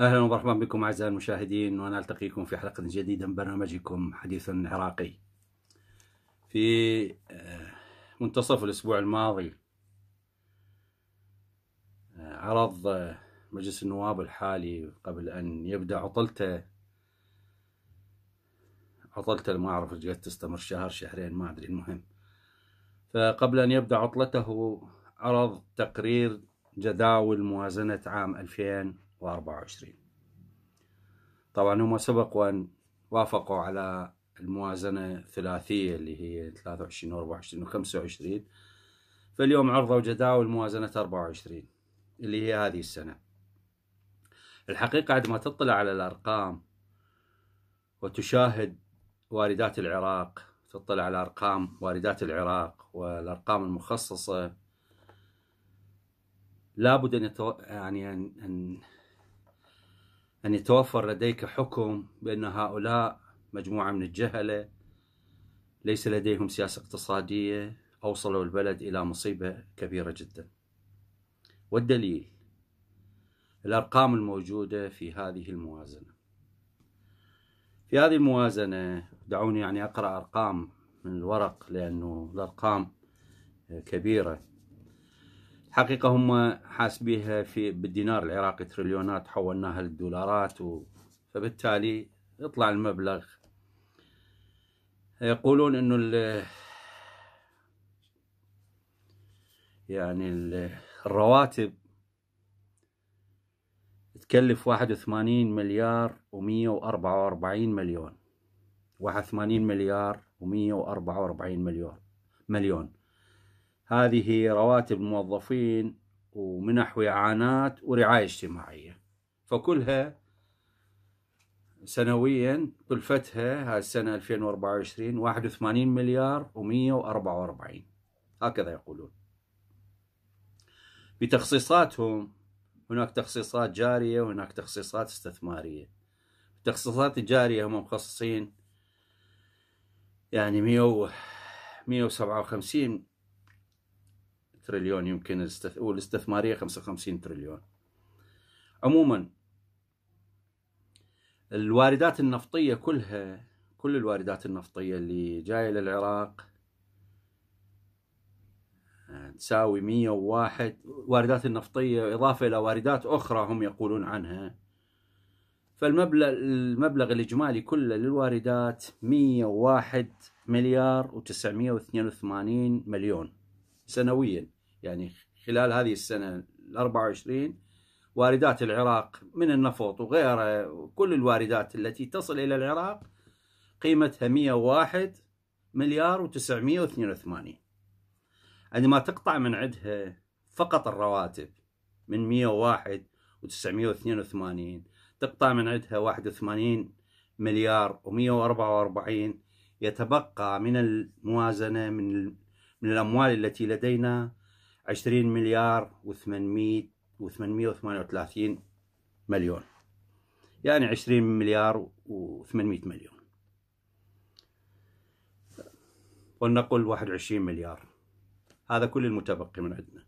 اهلا ومرحبا بكم اعزائي المشاهدين ونلتقيكم في حلقه جديده من برنامجكم حديث عراقي. في آه، منتصف الاسبوع الماضي آه، عرض آه، مجلس النواب الحالي قبل ان يبدا عطلته عطلته ما اعرف قد تستمر شهر شهرين ما ادري المهم فقبل ان يبدا عطلته عرض تقرير جداول موازنه عام 2000 2024 طبعا هم سبق وأن وافقوا على الموازنة الثلاثية اللي هي 23 و 24 و 25 فاليوم عرضوا جداول موازنة 24 اللي هي هذه السنة الحقيقة عندما تطلع على الأرقام وتشاهد واردات العراق تطلع على أرقام واردات العراق والأرقام المخصصة لابد أن يعني أن أن يتوفر لديك حكم بأن هؤلاء مجموعة من الجهلة ليس لديهم سياسة اقتصادية أوصلوا البلد إلى مصيبة كبيرة جدا والدليل الأرقام الموجودة في هذه الموازنة في هذه الموازنة دعوني يعني أقرأ أرقام من الورق لأنه الأرقام كبيرة حقيقة هم حاسبيها في بالدينار العراقي تريليونات حولناها للدولارات و... فبالتالي يطلع المبلغ يقولون انه ال... يعني ال... الرواتب تكلف 81 مليار و144 مليون 81 مليار و144 مليون مليون هذه رواتب الموظفين ومنح وإعانات ورعاية اجتماعية فكلها سنويا كلفتها هاي السنة 2024 81 مليار و144 هكذا يقولون بتخصيصاتهم هناك تخصيصات جارية وهناك تخصيصات استثمارية التخصيصات الجارية هم مخصصين يعني 100 157 تريليون يمكن الاستث... والاستثمارية 55 تريليون عموما الواردات النفطية كلها كل الواردات النفطية اللي جاية للعراق آه، تساوي 101 واردات النفطية إضافة إلى واردات أخرى هم يقولون عنها فالمبلغ المبلغ الإجمالي كله للواردات 101 مليار واثنين وثمانين مليون سنويا يعني خلال هذه السنة ال 24 واردات العراق من النفط وغيره وكل الواردات التي تصل إلى العراق قيمتها 101 مليار و982 عندما يعني تقطع من عندها فقط الرواتب من 101 و982 تقطع من عندها 81 مليار و144 يتبقى من الموازنة من من الأموال التي لدينا 20 مليار و800 و838 مليون يعني 20 مليار و800 مليون ولنقل 21 مليار هذا كل المتبقي من عندنا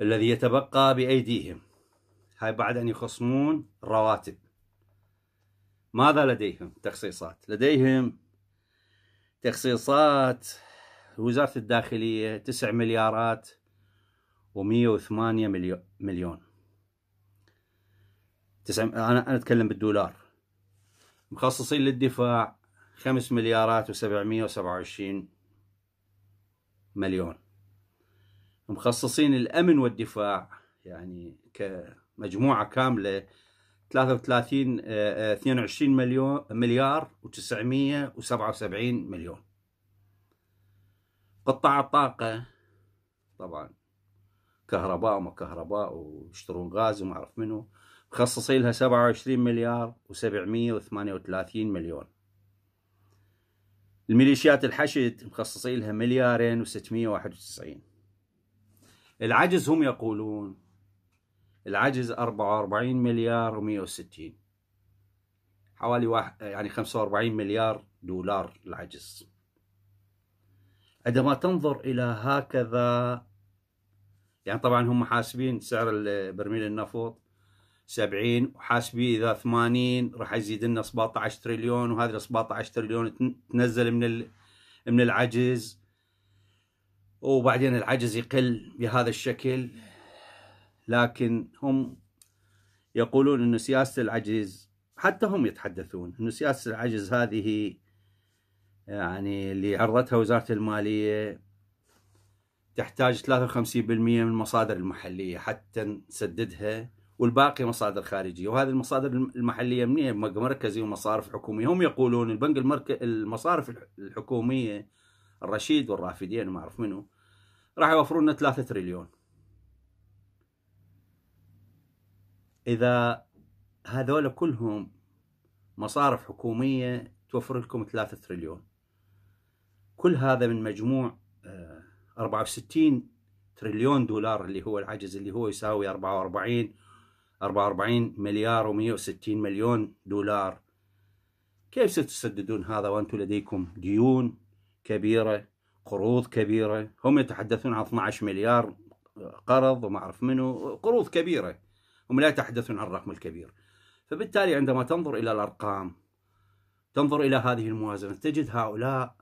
الذي يتبقى بأيديهم هاي بعد أن يخصمون الرواتب ماذا لديهم تخصيصات لديهم تخصيصات وزارة الداخلية تسع مليارات ومية وثمانية مليون تسع... انا انا اتكلم بالدولار مخصصين للدفاع خمس مليارات وسبعة وعشرين مليون مخصصين الامن والدفاع يعني كمجموعه كامله آه، آه، اثنين وعشرين مليون مليار وسبعة وسبعين مليون قطاع الطاقة طبعا كهرباء وما كهرباء ويشترون غاز وما اعرف منو مخصصين لها 27 مليار و738 مليون الميليشيات الحشد مخصصين لها مليارين و691 العجز هم يقولون العجز 44 مليار و160 حوالي واحد يعني 45 مليار دولار العجز عندما تنظر الى هكذا يعني طبعا هم حاسبين سعر برميل النفط 70 وحاسبي اذا 80 راح يزيد لنا 17 تريليون وهذا 17 تريليون تنزل من من العجز وبعدين العجز يقل بهذا الشكل لكن هم يقولون ان سياسه العجز حتى هم يتحدثون ان سياسه العجز هذه يعني اللي عرضتها وزارة المالية تحتاج 53% من المصادر المحلية حتى نسددها والباقي مصادر خارجية وهذه المصادر المحلية من مركزي ومصارف حكومية هم يقولون البنك المركز المصارف الحكومية الرشيد والرافدين ما أعرف منو راح يوفرون لنا 3 تريليون إذا هذول كلهم مصارف حكومية توفر لكم 3 تريليون كل هذا من مجموع 64 آه، تريليون دولار اللي هو العجز اللي هو يساوي 44 44 مليار و160 مليون دولار كيف ستسددون هذا وانتم لديكم ديون كبيره قروض كبيره هم يتحدثون عن 12 مليار قرض وما اعرف منه قروض كبيره هم لا يتحدثون عن الرقم الكبير فبالتالي عندما تنظر الى الارقام تنظر الى هذه الموازنه تجد هؤلاء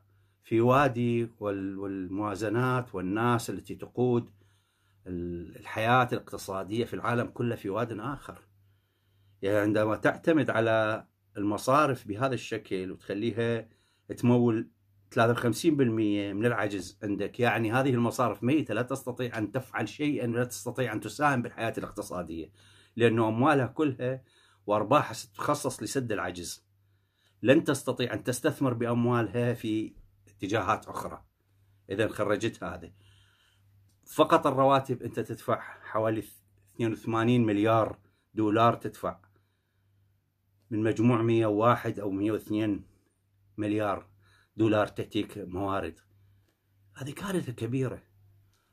في وادي والموازنات والناس التي تقود الحياة الاقتصادية في العالم كله في واد آخر يعني عندما تعتمد على المصارف بهذا الشكل وتخليها تمول 53% من العجز عندك يعني هذه المصارف ميتة لا تستطيع أن تفعل شيئا ولا تستطيع أن تساهم بالحياة الاقتصادية لأنه أموالها كلها وأرباحها ستخصص لسد العجز لن تستطيع أن تستثمر بأموالها في اتجاهات اخرى اذا خرجت هذه فقط الرواتب انت تدفع حوالي 82 مليار دولار تدفع من مجموع 101 او 102 مليار دولار تاتيك موارد هذه كارثه كبيره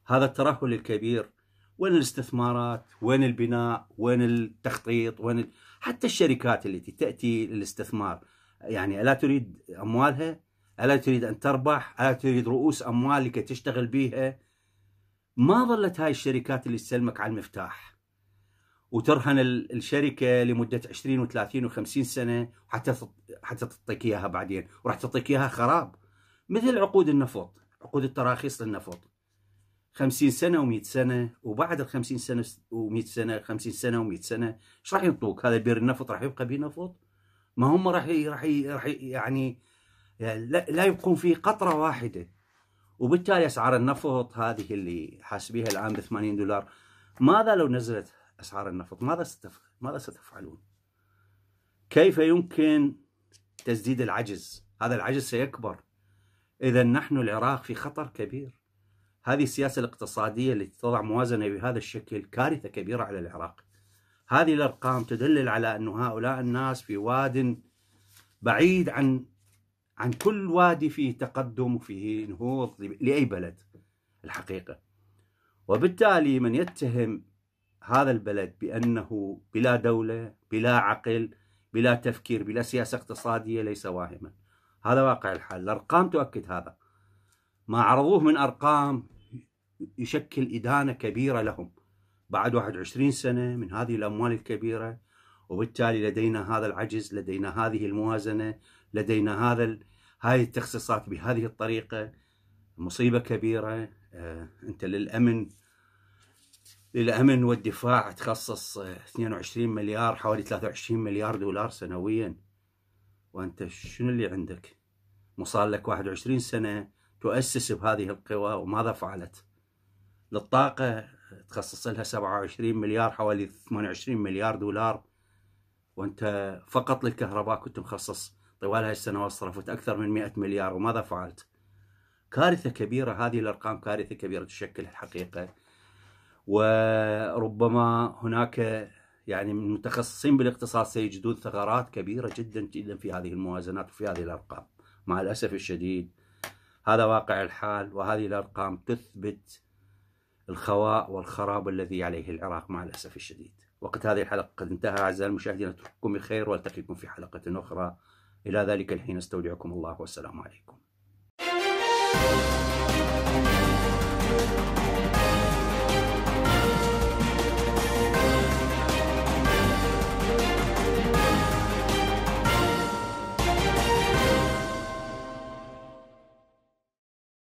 هذا الترهل الكبير وين الاستثمارات وين البناء وين التخطيط وين ال... حتى الشركات التي تاتي للاستثمار يعني الا تريد اموالها ألا تريد أن تربح ألا تريد رؤوس أموال لكي تشتغل بيها ما ظلت هاي الشركات اللي تسلمك على المفتاح وترهن الشركة لمدة 20 و30 و50 سنة حتى حتى تعطيك إياها بعدين وراح تعطيك إياها خراب مثل عقود النفط عقود التراخيص للنفط 50 سنة و100 سنة وبعد ال 50 سنة و100 سنة 50 سنة و100 سنة ايش راح ينطوك؟ هذا بير النفط راح يبقى بيه نفط؟ ما هم راح راح راح يعني يعني لا يكون في قطرة واحدة وبالتالي أسعار النفط هذه اللي حاسبيها الآن ب 80 دولار ماذا لو نزلت أسعار النفط ماذا ستف... ماذا ستفعلون كيف يمكن تسديد العجز هذا العجز سيكبر إذا نحن العراق في خطر كبير هذه السياسة الاقتصادية التي تضع موازنة بهذا الشكل كارثة كبيرة على العراق هذه الأرقام تدلل على أن هؤلاء الناس في واد بعيد عن عن كل وادي فيه تقدم وفيه نهوض لأي بلد الحقيقة وبالتالي من يتهم هذا البلد بأنه بلا دولة بلا عقل بلا تفكير بلا سياسة اقتصادية ليس واهما هذا واقع الحال الأرقام تؤكد هذا ما عرضوه من أرقام يشكل إدانة كبيرة لهم بعد 21 سنة من هذه الأموال الكبيرة وبالتالي لدينا هذا العجز لدينا هذه الموازنة لدينا هذا هاي التخصيصات بهذه الطريقة مصيبة كبيرة آه، أنت للأمن للأمن والدفاع تخصص 22 آه، مليار حوالي 23 مليار دولار سنويا وأنت شنو اللي عندك مصار لك 21 سنة تؤسس بهذه القوى وماذا فعلت للطاقة تخصص لها 27 مليار حوالي 28 مليار دولار وانت فقط للكهرباء كنت مخصص طوال السنوات صرفت أكثر من 100 مليار وماذا فعلت؟ كارثة كبيرة هذه الأرقام كارثة كبيرة تشكل الحقيقة وربما هناك يعني من المتخصصين بالاقتصاد سيجدون ثغرات كبيرة جدا جدا في هذه الموازنات وفي هذه الأرقام مع الأسف الشديد هذا واقع الحال وهذه الأرقام تثبت الخواء والخراب الذي عليه العراق مع الأسف الشديد وقت هذه الحلقة قد انتهى أعزائي المشاهدين أترككم بخير وألتقيكم في حلقة أخرى إلى ذلك الحين استودعكم الله والسلام عليكم.